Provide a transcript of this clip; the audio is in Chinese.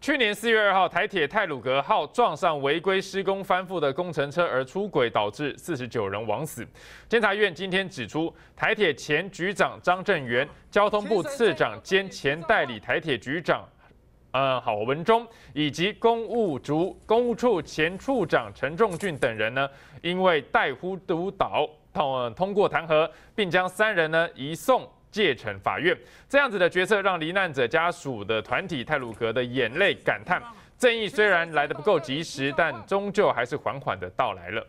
去年四月二号，台铁泰鲁格号撞上违规施工翻覆的工程车而出轨，导致四十九人枉死。监察院今天指出，台铁前局长张正源、交通部次长兼前代理台铁局长，呃郝文忠，以及公务局公务处前处长陈仲俊等人呢，因为代呼督导通通过弹劾，并将三人呢移送。界成法院这样子的决策，让罹难者家属的团体泰鲁格的眼泪感叹：正义虽然来得不够及时，但终究还是缓缓的到来了。